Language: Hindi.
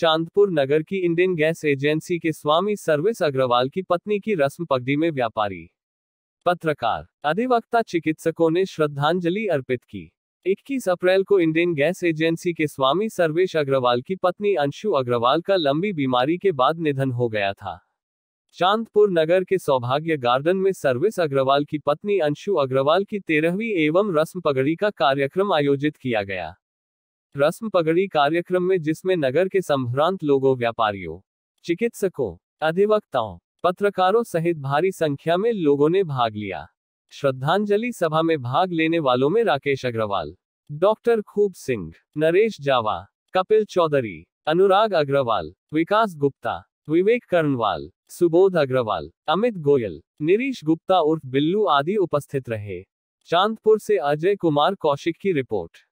चांदपुर नगर की इंडियन गैस एजेंसी के स्वामी सर्विस अग्रवाल की पत्नी की रस्म पगड़ी में व्यापारी पत्रकार अधिवक्ता चिकित्सकों ने श्रद्धांजलि अर्पित की 21 अप्रैल को इंडियन गैस एजेंसी के स्वामी सर्वेश अग्रवाल की पत्नी अंशु अग्रवाल का लंबी बीमारी के बाद निधन हो गया था चांदपुर नगर के सौभाग्य गार्डन में सर्विस अग्रवाल की पत्नी अंशु अग्रवाल की तेरहवीं एवं रस्म पगड़ी का कार्यक्रम आयोजित किया गया रस्म पगड़ी कार्यक्रम में जिसमें नगर के संभ्रांत लोगों व्यापारियों चिकित्सकों अधिवक्ताओं पत्रकारों सहित भारी संख्या में लोगों ने भाग लिया श्रद्धांजलि सभा में भाग लेने वालों में राकेश अग्रवाल डॉक्टर खूब सिंह नरेश जावा कपिल चौधरी अनुराग अग्रवाल विकास गुप्ता विवेक कर्णवाल सुबोध अग्रवाल अमित गोयल निरीश गुप्ता उर्फ बिल्लू आदि उपस्थित रहे चांदपुर से अजय कुमार कौशिक की रिपोर्ट